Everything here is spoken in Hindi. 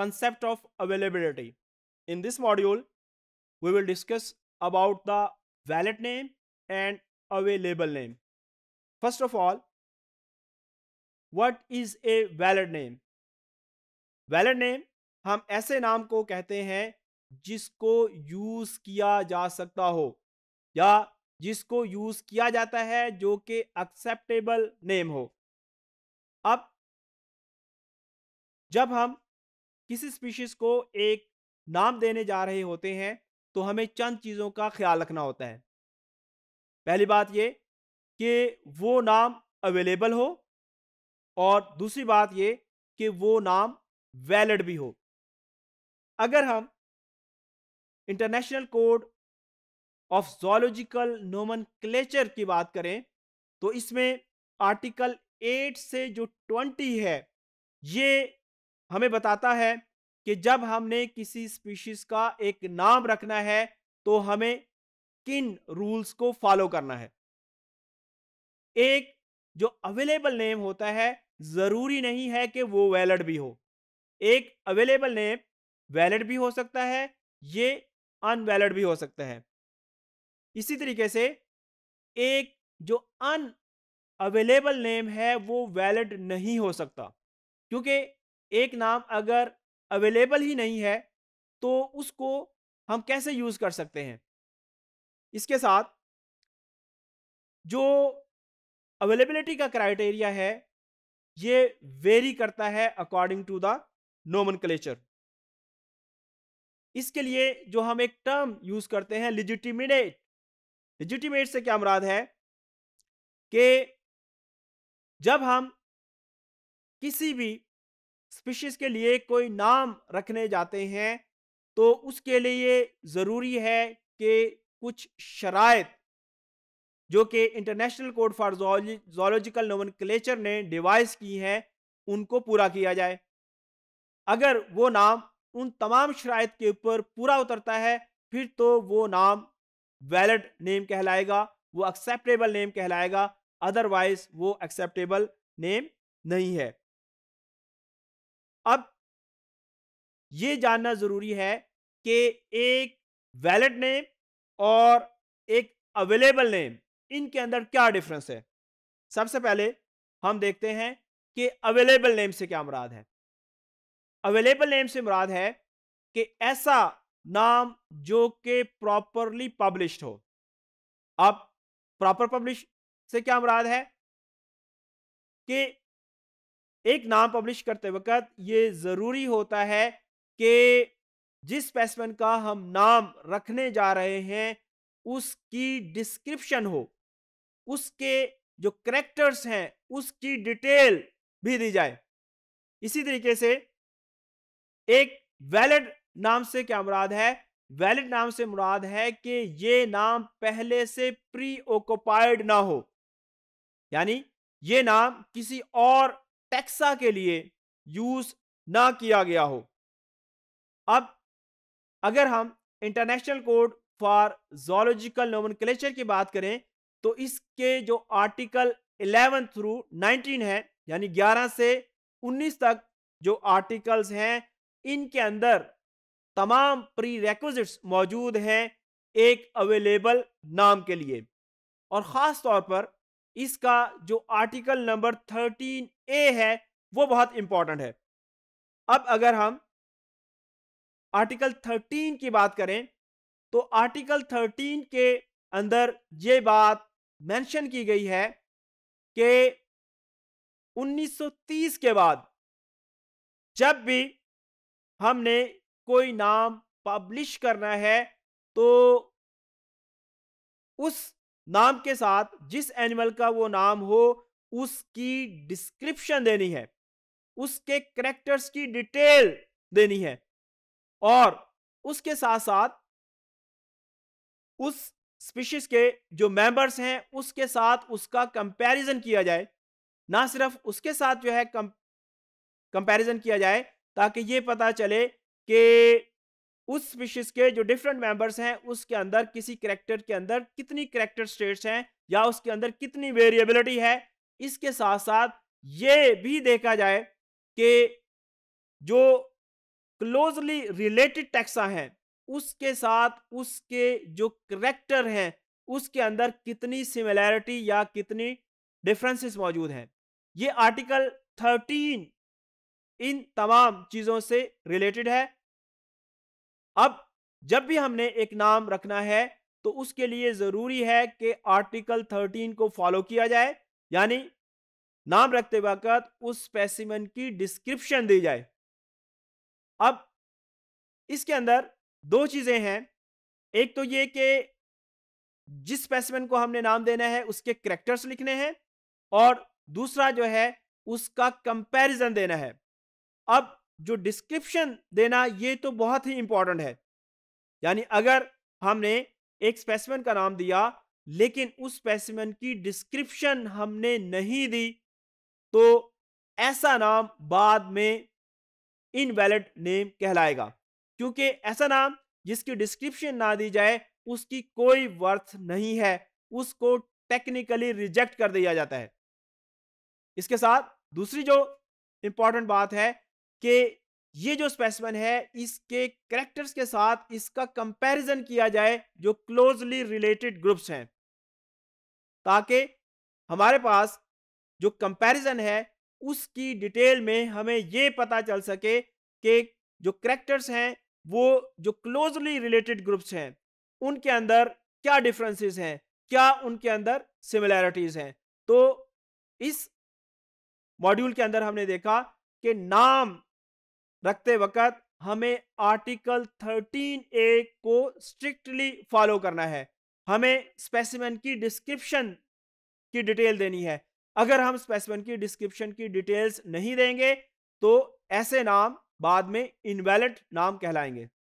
concept of availability. In this module, we will discuss about the valid name and available name. First of all, what is a valid name? valid name hum aise naam ko kehte hain jisko use kiya ja sakta ho ya jisko use kiya jata hai jo कि acceptable name ho ab जब हम किसी स्पीशीज को एक नाम देने जा रहे होते हैं तो हमें चंद चीज़ों का ख्याल रखना होता है पहली बात ये कि वो नाम अवेलेबल हो और दूसरी बात ये कि वो नाम वैलिड भी हो अगर हम इंटरनेशनल कोड ऑफ जोलॉजिकल नोमन की बात करें तो इसमें आर्टिकल 8 से जो 20 है ये हमें बताता है कि जब हमने किसी स्पीशीज का एक नाम रखना है तो हमें किन रूल्स को फॉलो करना है एक जो अवेलेबल नेम होता है जरूरी नहीं है कि वो वैलिड भी हो एक अवेलेबल नेम वैलिड भी हो सकता है ये अनवैलिड भी हो सकता है इसी तरीके से एक जो अन अवेलेबल नेम है वो वैलिड नहीं हो सकता क्योंकि एक नाम अगर अवेलेबल ही नहीं है तो उसको हम कैसे यूज़ कर सकते हैं इसके साथ जो अवेलेबिलिटी का क्राइटेरिया है ये वेरी करता है अकॉर्डिंग टू द नोमन इसके लिए जो हम एक टर्म यूज करते हैं लिजिटिमिनेट लिजिटिमेट से क्या मुराद है कि जब हम किसी भी स्पीशीज के लिए कोई नाम रखने जाते हैं तो उसके लिए ज़रूरी है कि कुछ शराय जो कि international code for zoological nomenclature ने डिवाइस की हैं उनको पूरा किया जाए अगर वो नाम उन तमाम शराइ के ऊपर पूरा उतरता है फिर तो वो नाम वैलड नेम कहलाएगा वो एक्सेप्टेबल नेम कहलाएगा अदरवाइज वो एक्सेप्टेबल नेम नहीं है अब ये जानना जरूरी है कि एक वैलेट नेम और एक अवेलेबल नेम इनके अंदर क्या डिफरेंस है सबसे पहले हम देखते हैं कि अवेलेबल नेम से क्या मुराद है अवेलेबल नेम से मुराद है कि ऐसा नाम जो कि प्रॉपरली पब्लिश्ड हो अब प्रॉपर पब्लिश से क्या मुराद है कि एक नाम पब्लिश करते वक्त ये ज़रूरी होता है कि जिस स्पेसमैन का हम नाम रखने जा रहे हैं उसकी डिस्क्रिप्शन हो उसके जो करेक्टर्स हैं उसकी डिटेल भी दी जाए इसी तरीके से एक वैलिड नाम से क्या मुराद है वैलिड नाम से मुराद है कि ये नाम पहले से प्री ऑक्युपाइड ना हो यानी ये नाम किसी और टैक्सा के लिए यूज ना किया गया हो अब अगर हम इंटरनेशनल कोड फॉर जोलॉजिकल नोमन की बात करें तो इसके जो आर्टिकल 11 थ्रू 19 है यानी 11 से 19 तक जो आर्टिकल्स हैं इनके अंदर तमाम प्री रेक्विजिट्स मौजूद हैं एक अवेलेबल नाम के लिए और ख़ास तौर पर इसका जो आर्टिकल नंबर थर्टीन ए है वो बहुत इंपॉर्टेंट है अब अगर हम आर्टिकल थर्टीन की बात करें तो आर्टिकल थर्टीन के अंदर ये बात मेंशन की गई है कि 1930 के बाद जब भी हमने कोई नाम पब्लिश करना है तो उस नाम के साथ जिस एनिमल का वो नाम हो उसकी डिस्क्रिप्शन देनी है उसके करेक्टर्स की डिटेल देनी है और उसके साथ साथ उस स्पीशीज के जो मेंबर्स हैं उसके साथ उसका कंपैरिजन किया जाए ना सिर्फ उसके साथ जो है कंपैरिजन किया जाए ताकि ये पता चले कि उस स्पीशीज के जो डिफरेंट मेंबर्स हैं उसके अंदर किसी करेक्टर के अंदर कितनी करेक्टर स्टेट्स हैं या उसके अंदर कितनी वेरिएबिलिटी है इसके साथ साथ ये भी देखा जाए कि जो क्लोजली रिलेटेड टैक्सा हैं उसके साथ उसके जो करेक्टर हैं उसके अंदर कितनी सिमिलैरिटी या कितनी डिफरेंसेस मौजूद हैं ये आर्टिकल थर्टीन इन तमाम चीज़ों से रिलेटेड है अब जब भी हमने एक नाम रखना है तो उसके लिए ज़रूरी है कि आर्टिकल 13 को फॉलो किया जाए यानी नाम रखते वक्त उस स्पेसिमेंट की डिस्क्रिप्शन दी जाए अब इसके अंदर दो चीज़ें हैं एक तो ये कि जिस स्पेसिमेंट को हमने नाम देना है उसके करेक्टर्स लिखने हैं और दूसरा जो है उसका कंपैरिजन देना है अब जो डिस्क्रिप्शन देना ये तो बहुत ही इंपॉर्टेंट है यानी अगर हमने एक स्पेसिमन का नाम दिया लेकिन उस स्पेसिमन की डिस्क्रिप्शन हमने नहीं दी तो ऐसा नाम बाद में इनवैलिड नेम कहलाएगा क्योंकि ऐसा नाम जिसकी डिस्क्रिप्शन ना दी जाए उसकी कोई वर्थ नहीं है उसको टेक्निकली रिजेक्ट कर दिया जाता है इसके साथ दूसरी जो इंपॉर्टेंट बात है कि ये जो स्पेसिमन है इसके करेक्टर्स के साथ इसका कंपैरिजन किया जाए जो क्लोजली रिलेटेड ग्रुप्स हैं ताकि हमारे पास जो कंपैरिजन है उसकी डिटेल में हमें ये पता चल सके कि जो करेक्टर्स हैं वो जो क्लोजली रिलेटेड ग्रुप्स हैं उनके अंदर क्या डिफरेंसेस हैं क्या उनके अंदर सिमिलैरिटीज़ हैं तो इस मॉड्यूल के अंदर हमने देखा कि नाम रखते वक्त हमें आर्टिकल 13 ए को स्ट्रिक्टली फॉलो करना है हमें स्पेसिमेन की डिस्क्रिप्शन की डिटेल देनी है अगर हम स्पेसिमेन की डिस्क्रिप्शन की डिटेल्स नहीं देंगे तो ऐसे नाम बाद में इनवैलिड नाम कहलाएंगे